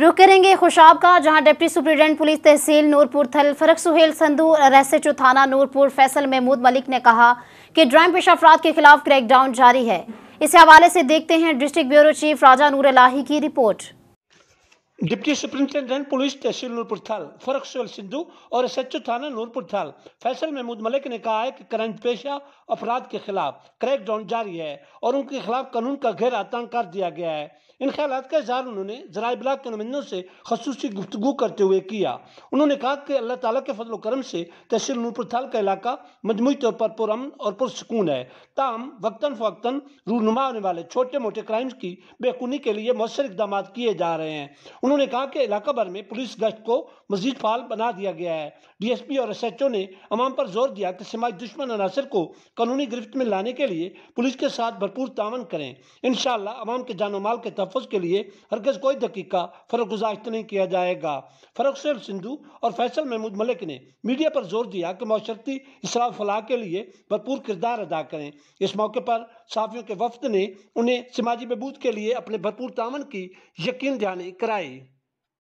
रुक करेंगे खुशाब का जहां deputy superintendent police tehsil Noorpur Thal Farrukh Suhail Sandhu और एसएचओ थाना नूरपुर फैसल महमूद मलिक ने कहा कि ड्राइम पेश अफराद के खिलाफ क्रैकडाउन जारी है इस हवाले से देखते हैं district bureau chief Raja Noor Ilahi की report deputy superintendent police tehsil Noorpur Thal Farrukh Sohail Sidhu और एस एच थाना नूरपुर थाल फैसल महमूद मलिक ने कहा है कि करंट पेशा अपराध के खिलाफ क्रैक डाउन जारी है और उनके खिलाफ कानून का घेर तंग कर दिया गया है इन ख्याल का इजहार उन्होंने जराए ब्लाक के नुमाइंदों से खसूस गुफ्तु करते हुए किया उन्होंने कहा कि अल्लाह तला के फजल करम से तहसील नूरपुर थाल का इलाका मजमू तौर पर पुरम और पुरसकून है ताहम वक्ता फ़वक्ता रूनुमा होने वाले छोटे मोटे क्राइम्स की बेकूनी के लिए मौसर इकदाम किए जा रहे हैं उन्होंने कहा कि इलाका भर में पुलिस गश्त को मजीद फाल बना दिया गया है डीएसपी और एसएचओ ने अवाम पर जोर दिया कि समाज दुश्मन अनासर को कानूनी गिरफ्त में लाने के लिए पुलिस के साथ भरपूर तावन करें इन अवाम के जानो माल के तहफ़ के लिए हरगज कोई दकीका फ़र्क गुजाश्त नहीं किया जाएगा फरक्सैल सिंधु और फैसल महमूद मलिक ने मीडिया पर जोर दिया कि माशरती इसलाह फलाह के लिए भरपूर किरदार अदा करें इस मौके पर साफियों के वफद ने उन्हें समाजी बहबूद के लिए अपने भरपूर तावन की यकीन दहानी कराई